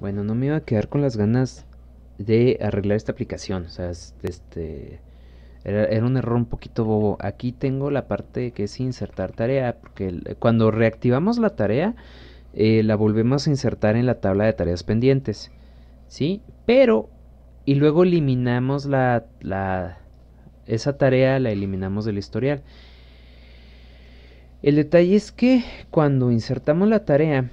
Bueno, no me iba a quedar con las ganas de arreglar esta aplicación. O sea, este, era, un error un poquito bobo. Aquí tengo la parte que es insertar tarea, porque cuando reactivamos la tarea, eh, la volvemos a insertar en la tabla de tareas pendientes. ¿Sí? Pero, y luego eliminamos la, la esa tarea, la eliminamos del historial. El detalle es que cuando insertamos la tarea,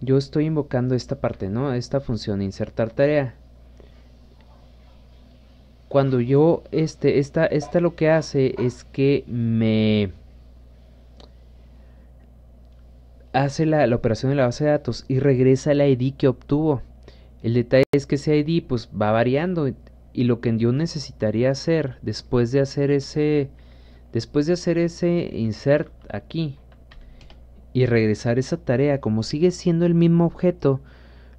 yo estoy invocando esta parte, ¿no? Esta función insertar tarea. Cuando yo, este, esta, esta lo que hace es que me hace la, operación de la base de datos y regresa el ID que obtuvo. El detalle es que ese ID pues va variando y lo que yo necesitaría hacer después de hacer ese, después de hacer ese insert aquí, y regresar esa tarea como sigue siendo el mismo objeto,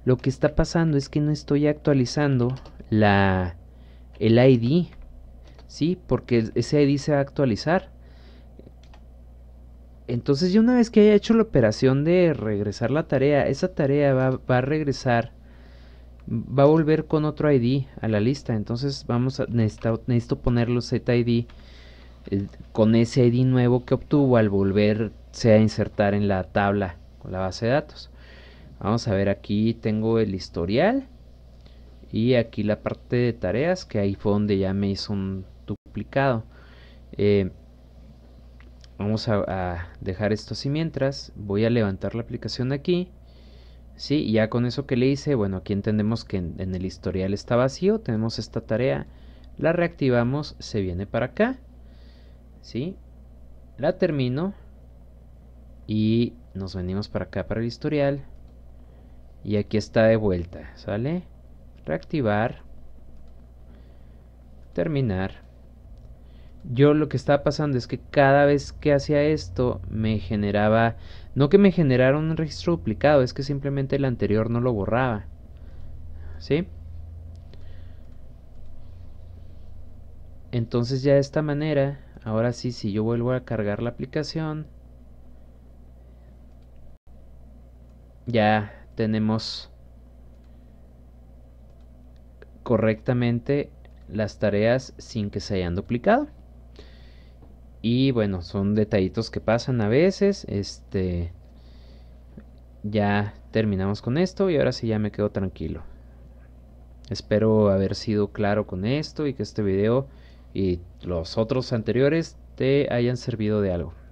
lo que está pasando es que no estoy actualizando la el ID, ¿sí? Porque ese ID se va a actualizar. Entonces, ya una vez que haya hecho la operación de regresar la tarea, esa tarea va, a regresar va a volver con otro ID a la lista. Entonces vamos a necesito, ponerlo Z con ese ID nuevo que obtuvo al volver sea insertar en la tabla con la base de datos. Vamos a ver aquí tengo el historial y aquí la parte de tareas que ahí fue donde ya me hizo un duplicado. Eh, vamos a, dejar esto así mientras. Voy a levantar la aplicación aquí. Sí, ya con eso que le hice, bueno, aquí entendemos que en, en el historial está vacío. Tenemos esta tarea, la reactivamos, se viene para acá. Sí, la termino y nos venimos para acá para el historial. Y aquí está de vuelta, ¿sale? Reactivar. Terminar. Yo lo que estaba pasando es que cada vez que hacía esto me generaba... No que me generara un registro duplicado, es que simplemente el anterior no lo borraba. ¿Sí? Entonces ya de esta manera, ahora sí, si yo vuelvo a cargar la aplicación, ya tenemos correctamente las tareas sin que se hayan duplicado. Y bueno, son detallitos que pasan a veces. Este ya terminamos con esto y ahora sí ya me quedo tranquilo. Espero haber sido claro con esto y que este video y los otros anteriores te hayan servido de algo.